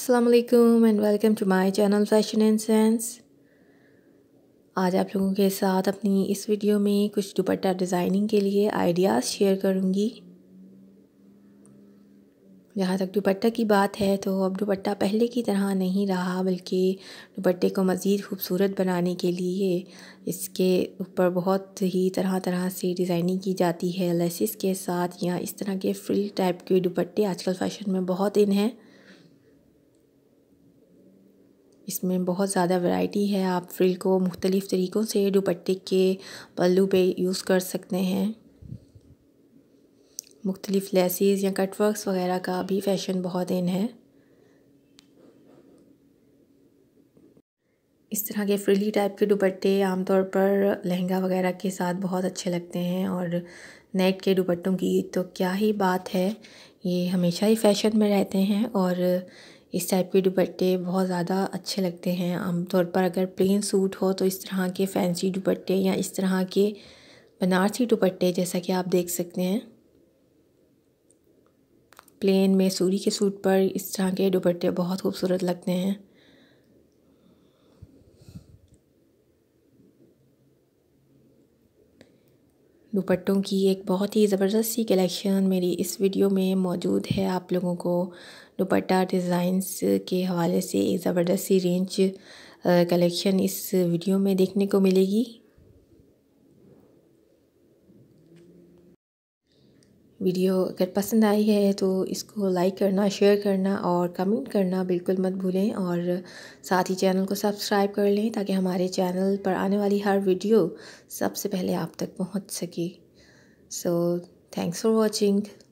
Aslam and welcome to my channel fashion and sense आज आप लोगों के साथ अपनी इस वीडियो में कुछ दुपट्टा डिज़ाइनिंग के लिए आइडियाज़ शेयर करूँगी जहाँ तक दुपट्टा की बात है तो अब दुपट्टा पहले की तरह नहीं रहा बल्कि दुपट्टे को मज़ीद खूबसूरत बनाने के लिए इसके ऊपर बहुत ही तरह तरह से डिज़ाइनिंग की जाती है लेसिस के साथ या इस तरह के फ्रिल टाइप के दुपट्टे आजकल फ़ैशन में बहुत इन हैं इसमें बहुत ज़्यादा वैरायटी है आप फ्रिल को मुख्तलिफ़ तरीक़ों से दुपट्टे के पल्लू पे यूज़ कर सकते हैं मुख्तलिफ़ लेसेस या कटवर्क्स वग़ैरह का भी फ़ैशन बहुत इन है इस तरह के फ्रिली टाइप के दुपट्टे आमतौर पर लहंगा वगैरह के साथ बहुत अच्छे लगते हैं और नेट के दुपट्टों की तो क्या ही बात है ये हमेशा ही फ़ैशन में रहते हैं और इस टाइप के दुपट्टे बहुत ज़्यादा अच्छे लगते हैं आमतौर पर अगर प्लेन सूट हो तो इस तरह के फैंसी दुपट्टे या इस तरह के बनारसी दुपट्टे जैसा कि आप देख सकते हैं प्लेन में सूरी के सूट पर इस तरह के दुपट्टे बहुत खूबसूरत लगते हैं दुपट्टों की एक बहुत ही ज़बरदस्त सी कलेक्शन मेरी इस वीडियो में मौजूद है आप लोगों को दुपट्टा डिज़ाइंस के हवाले से एक ज़बरदस्त सी रेंज कलेक्शन इस वीडियो में देखने को मिलेगी वीडियो अगर पसंद आई है तो इसको लाइक करना शेयर करना और कमेंट करना बिल्कुल मत भूलें और साथ ही चैनल को सब्सक्राइब कर लें ताकि हमारे चैनल पर आने वाली हर वीडियो सबसे पहले आप तक पहुंच सके सो थैंक्स फॉर वाचिंग